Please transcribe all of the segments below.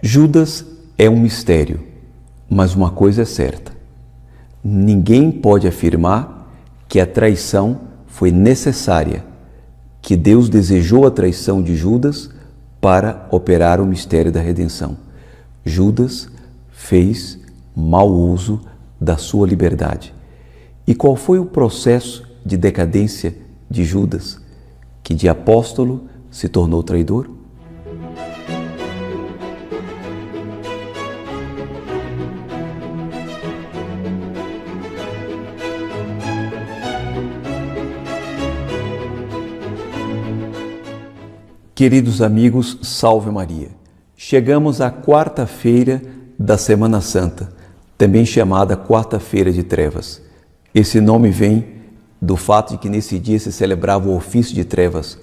Judas é um mistério, mas uma coisa é certa: ninguém pode afirmar que a traição foi necessária, que Deus desejou a traição de Judas para operar o mistério da redenção. Judas fez mau uso da sua liberdade. E qual foi o processo de decadência de Judas, que de apóstolo se tornou traidor? Queridos amigos, salve Maria. Chegamos à quarta-feira da Semana Santa, também chamada Quarta-feira de Trevas. Esse nome vem do fato de que nesse dia se celebrava o ofício de trevas,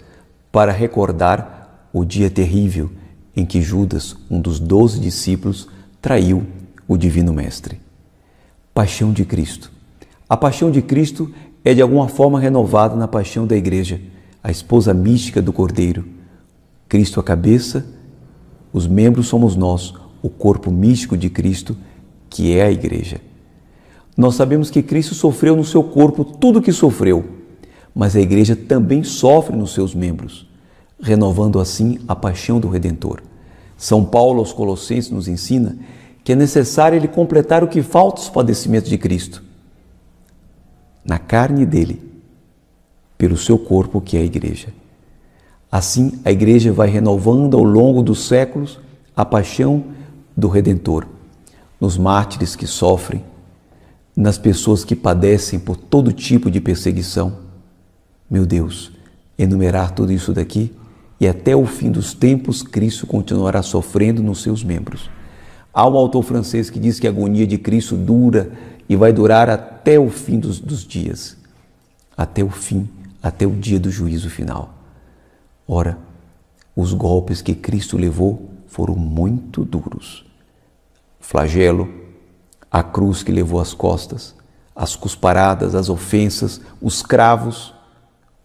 para recordar o dia terrível em que Judas, um dos doze discípulos, traiu o Divino Mestre. Paixão de Cristo. A paixão de Cristo é de alguma forma renovada na paixão da Igreja, a esposa mística do Cordeiro Cristo a cabeça, os membros somos nós, o corpo místico de Cristo, que é a igreja. Nós sabemos que Cristo sofreu no seu corpo tudo o que sofreu, mas a igreja também sofre nos seus membros, renovando assim a paixão do Redentor. São Paulo aos Colossenses nos ensina que é necessário ele completar o que falta os padecimentos de Cristo na carne dele, pelo seu corpo que é a igreja. Assim, a igreja vai renovando ao longo dos séculos a paixão do Redentor, nos mártires que sofrem, nas pessoas que padecem por todo tipo de perseguição. Meu Deus, enumerar tudo isso daqui e até o fim dos tempos Cristo continuará sofrendo nos seus membros. Há um autor francês que diz que a agonia de Cristo dura e vai durar até o fim dos, dos dias, até o fim, até o dia do juízo final. Ora, os golpes que Cristo levou foram muito duros. Flagelo, a cruz que levou às costas, as cusparadas, as ofensas, os cravos,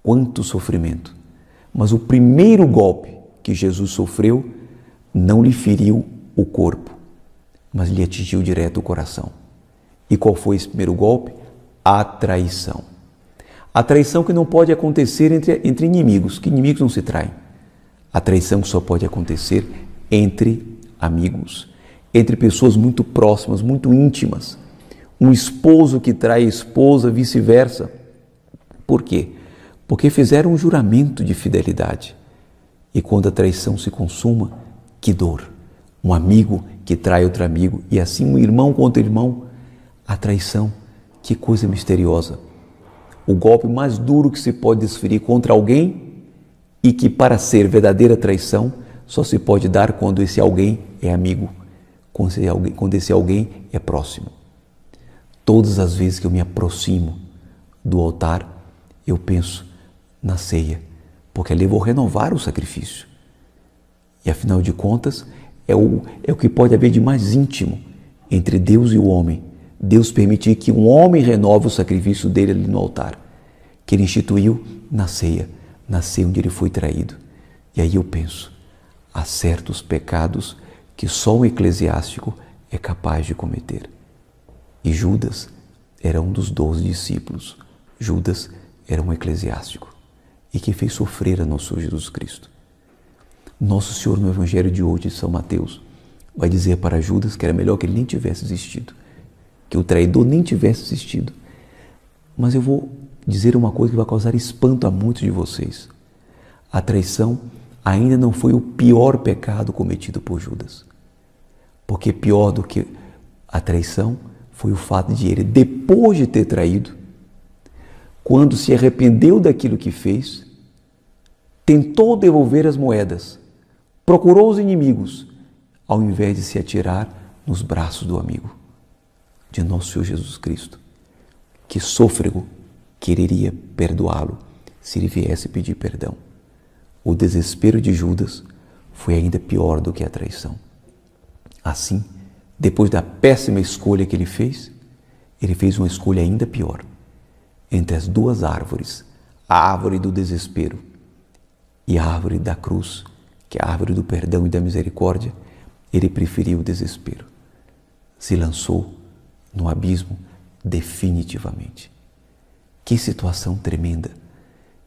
quanto sofrimento. Mas o primeiro golpe que Jesus sofreu não lhe feriu o corpo, mas lhe atingiu direto o coração. E qual foi esse primeiro golpe? A traição. A traição que não pode acontecer entre, entre inimigos, que inimigos não se traem. A traição que só pode acontecer entre amigos, entre pessoas muito próximas, muito íntimas. Um esposo que trai a esposa, vice-versa. Por quê? Porque fizeram um juramento de fidelidade. E quando a traição se consuma, que dor! Um amigo que trai outro amigo, e assim um irmão contra irmão. A traição, que coisa misteriosa! o golpe mais duro que se pode desferir contra alguém e que, para ser verdadeira traição, só se pode dar quando esse alguém é amigo, quando esse alguém é próximo. Todas as vezes que eu me aproximo do altar, eu penso na ceia, porque ali eu vou renovar o sacrifício. E afinal de contas, é o, é o que pode haver de mais íntimo entre Deus e o homem. Deus permitir que um homem renove o sacrifício dele ali no altar que ele instituiu na ceia, na ceia onde ele foi traído. E aí eu penso, há certos pecados que só um eclesiástico é capaz de cometer. E Judas era um dos doze discípulos. Judas era um eclesiástico e que fez sofrer a nosso Jesus Cristo. Nosso Senhor no Evangelho de hoje de São Mateus vai dizer para Judas que era melhor que ele nem tivesse existido, que o traidor nem tivesse existido. Mas eu vou dizer uma coisa que vai causar espanto a muitos de vocês. A traição ainda não foi o pior pecado cometido por Judas. Porque pior do que a traição foi o fato de ele, depois de ter traído, quando se arrependeu daquilo que fez, tentou devolver as moedas, procurou os inimigos, ao invés de se atirar nos braços do amigo, de nosso Senhor Jesus Cristo. Que sôfrego quereria perdoá-lo se ele viesse pedir perdão. O desespero de Judas foi ainda pior do que a traição. Assim, depois da péssima escolha que ele fez, ele fez uma escolha ainda pior. Entre as duas árvores, a árvore do desespero e a árvore da cruz, que é a árvore do perdão e da misericórdia, ele preferiu o desespero. Se lançou no abismo definitivamente. Que situação tremenda!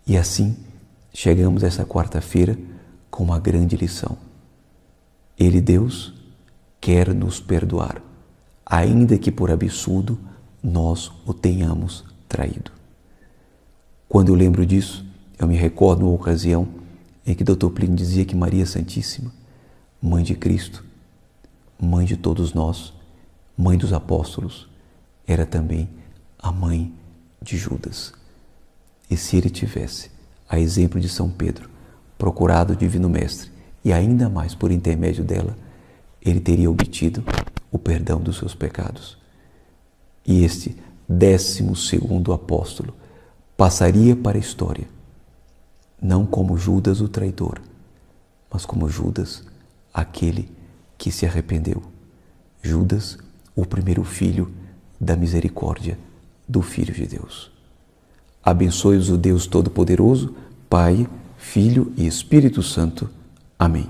E assim chegamos a essa quarta-feira com uma grande lição. Ele, Deus, quer nos perdoar, ainda que por absurdo nós o tenhamos traído. Quando eu lembro disso, eu me recordo uma ocasião em que Dr. Plínio dizia que Maria Santíssima, mãe de Cristo, mãe de todos nós, mãe dos apóstolos, era também a mãe de Judas. E se ele tivesse, a exemplo de São Pedro, procurado o Divino Mestre, e ainda mais por intermédio dela, ele teria obtido o perdão dos seus pecados. E este décimo segundo apóstolo passaria para a história, não como Judas o traidor, mas como Judas, aquele que se arrependeu. Judas, o primeiro filho da misericórdia do Filho de Deus. Abençoe-os o Deus Todo-Poderoso, Pai, Filho e Espírito Santo. Amém.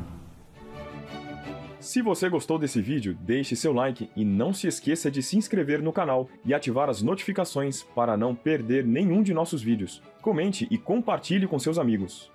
Se você gostou desse vídeo, deixe seu like e não se esqueça de se inscrever no canal e ativar as notificações para não perder nenhum de nossos vídeos. Comente e compartilhe com seus amigos.